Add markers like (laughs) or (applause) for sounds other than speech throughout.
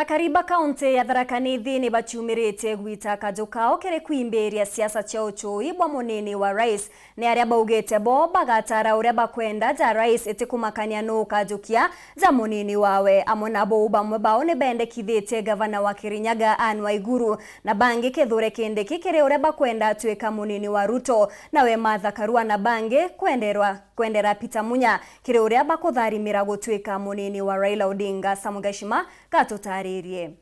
Akariba kaunti ya nithi ni nĩ baciumĩrĩte gwĩta kanjũ kao kĩrĩ kwimbĩria ciaca cia ũcũi bwa mũnini wa rais nĩ arĩa baugĩte bo bagatara ũrĩa bakwenda ja rais ĩtĩkũmakania nũ kanjũkia ja mũnini wawe amwe na bou bamwe bao nĩ bendekithĩtie gavana wa Kirinyaga Anne Waiguru na bangi kĩthure kĩndĩki kĩrĩ ũrĩa bakwenda atuĩka mũnini wa Ruto nawe Martha Karua na bangi kwenderwa kwendera pita Munya kĩrĩ ũrĩa bakũtharimĩra gũtuĩka mũnini wa Raila Odinga Samugashima gatũtari serie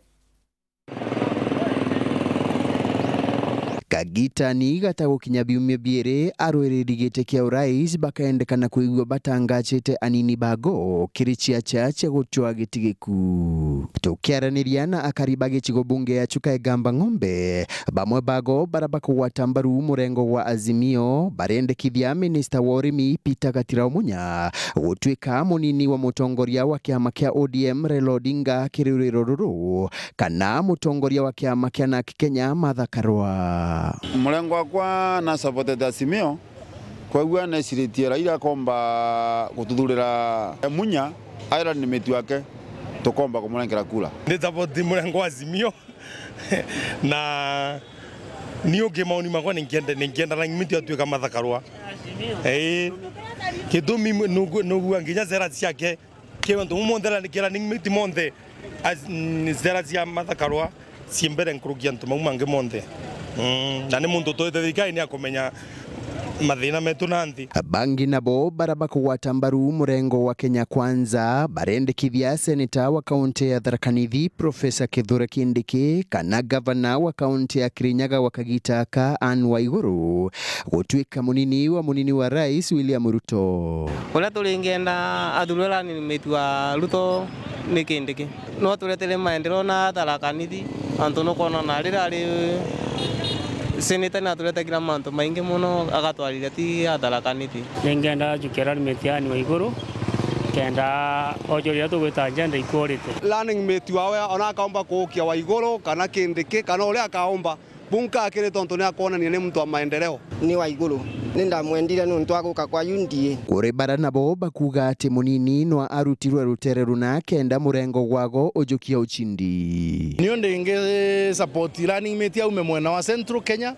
kagitani gatagåkinya biumia bierä arwäreri gä tä kä a bakaendekana kå batangacite anini bago kirichia chache guchwa gitigiku tukiaraniria na akariba gicigo bunge ya chuka gamba ng'ombe bamwe bago bara bakwata mbaru murengo gwa azimio barendekithia minista wa urimi Peter Gatira Omunya gutuika nini wa mutongoria wa ama kia ODM relodinga Odinga kiruriro kana kana tongoria wa kiama kia Naki Kenya Martha Karua mulengo wakwa nasapotete asimio kwaigua neciritie raira komba gututhurira munya aira ni miti wake tukomba kumurengera kura ndithapoti mulengo wa simio (laughs) na ni ungi maoni makwa ngienda na miti atuika mathakarwa gitumi nugua nginya cera ciake kiwantu montheranikiera ni miti monthe zera cia mathakarwa cimbere nkurugia ntu mau mangi monthe Mm, na nä må ndå ni ä te thirikari nä akåmenya mathina metu nanthi bangi nabo barabakugwata mbaru murengo wa kenya kwanza barendekithia seneta wa kaunti ya tharakanithi profesa kithure kindiki kana gavana wa kaunti ya kirinyaga wa kagitaka an waiguru gutuika munini wa munini wa rais william ruto uria turingenda athuri uria ranimitiwa ruto ni kindiki no turetere maendeleo na tharakanithi antu nukona na seneta nä atåretangira mantå maingä må no agatwarithia ti atharakanä ti nä ngenda njukera wa igå rå kenda onjo rä rä a tå gwä ta njenda ikå ona kaomba kå kia wa igå rå kana kä ndä kä kana å rä a bunka akiri tontu ne akona ni muntu wa maendeleo ni wa iguru nindamwendire nuntu wa guka kwa yundie na nabo bakuga ati munini no arutirwe rutere runa kenda murengo gwago ujukia uchindi nio inge support ranimiti aume mwena wa Central Kenya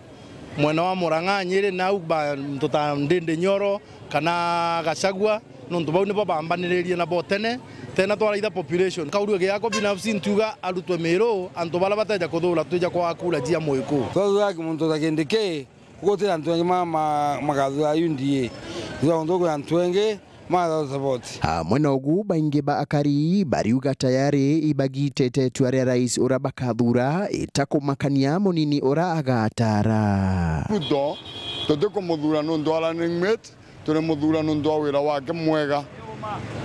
mwena wa Murang'a uba mtota ndende Nyoro kana Gachagua nondu bau nibo bambaniririe nabo tene tena twaraitha population kauru giako binafsi ntuga arutwe miru antu bala bateja kuthura twija kwa kura jia mwiku twathuura muntu ta ki gutira antu engi magathura UDA thutha undu gwira antu engi hamwe ogu baingi ba akari bariuga tayari ibagitete itua ria rais uria bakathura makania munini uria agatara budo tutikumuthuura nundu aranimate turi muthurano ndwa wira wake mwega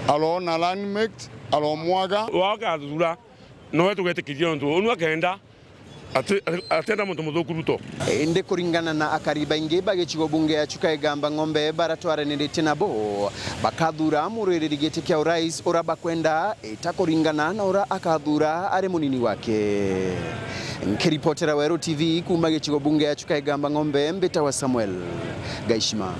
arona runmate aromwaga wakathura nowe tugetikithia ndu unu akenda atenda muntu muthuku ruto ndi kuringana na akariba ingi bagicigo bunge ya chuka igamba ng'ombe baratwaranirie nabo bakathura murwiriri giti kia urais ura bakwenda itakuringana na ura akathura ari munini wake nkiripotera weru tv kuma gicigo bunge ya chuka igamba ng'ombe mbita wa samuel gaishima